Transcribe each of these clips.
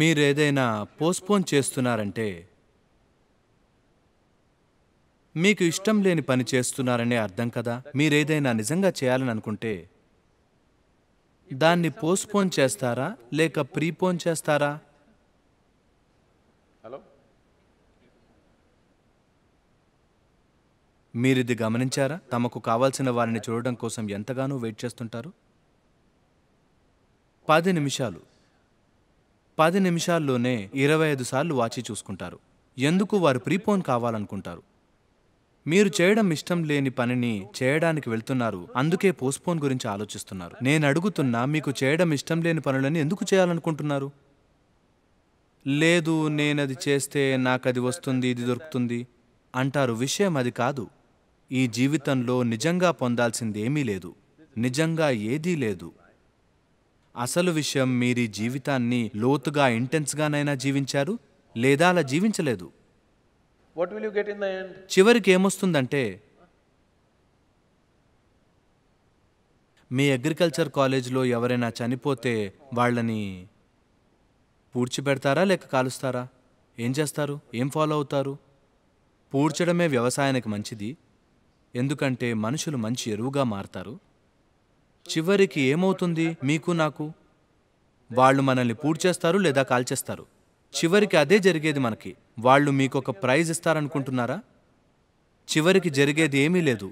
మీరేదైనా పోస్ట్పోన్ చేస్తున్నారంటే మీకు ఇష్టం లేని పని చేస్తున్నారనే అర్థం కదా మీరేదైనా నిజంగా చేయాలని అనుకుంటే దాన్ని పోస్ట్పోన్ చేస్తారా లేక ప్రీపోన్ చేస్తారా హలో మీరిది గమనించారా తమకు కావాల్సిన వారిని చూడడం కోసం ఎంతగానో వెయిట్ చేస్తుంటారు పది నిమిషాలు పది నిమిషాల్లోనే ఇరవై ఐదు సార్లు వాచి చూసుకుంటారు ఎందుకు వారు ప్రీపోన్ కావాలనుకుంటారు మీరు చేయడం ఇష్టం లేని పనిని చేయడానికి వెళ్తున్నారు అందుకే పోస్ట్పోన్ గురించి ఆలోచిస్తున్నారు నేను అడుగుతున్నా మీకు చేయడం ఇష్టం లేని పనులని ఎందుకు చేయాలనుకుంటున్నారు లేదు నేనది చేస్తే నాకు అది వస్తుంది ఇది దొరుకుతుంది అంటారు విషయం అది కాదు ఈ జీవితంలో నిజంగా పొందాల్సింది ఏమీ లేదు నిజంగా ఏదీ లేదు అసలు విషయం మీరీ జీవితాన్ని లోతుగా ఇంటెన్స్గానైనా జీవించారు లేదా అలా జీవించలేదు వాట్ విల్ చివరికి ఏమొస్తుందంటే మీ అగ్రికల్చర్ కాలేజ్లో ఎవరైనా చనిపోతే వాళ్ళని పూడ్చిపెడతారా లేక కాలుస్తారా ఏం చేస్తారు ఏం ఫాలో అవుతారు పూడ్చడమే వ్యవసాయానికి మంచిది ఎందుకంటే మనుషులు మంచి ఎరువుగా మారతారు చివరికి ఏమవుతుంది మీకు నాకు వాళ్ళు మనల్ని పూడ్చేస్తారు లేదా కాల్చేస్తారు చివరికి అదే జరిగేది మనకి వాళ్ళు మీకు ఒక ప్రైజ్ ఇస్తారనుకుంటున్నారా చివరికి జరిగేది ఏమీ లేదు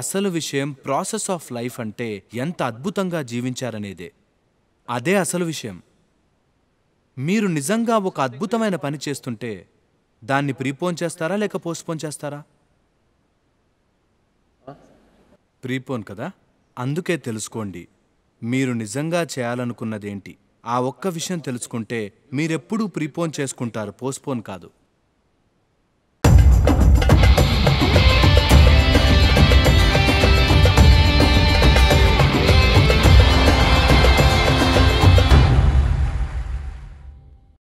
అసలు విషయం ప్రాసెస్ ఆఫ్ లైఫ్ అంటే ఎంత అద్భుతంగా జీవించారనేదే అదే అసలు విషయం మీరు నిజంగా ఒక అద్భుతమైన పని చేస్తుంటే దాన్ని ప్రీపోన్ చేస్తారా లేక పోస్ట్పోన్ చేస్తారా ప్రీపోన్ కదా అందుకే తెలుసుకోండి మీరు నిజంగా చేయాలనుకున్నదేంటి ఆ ఒక్క విషయం తెలుసుకుంటే మీరెప్పుడూ ప్రీపోన్ చేసుకుంటారు పోస్ట్పోన్ కాదు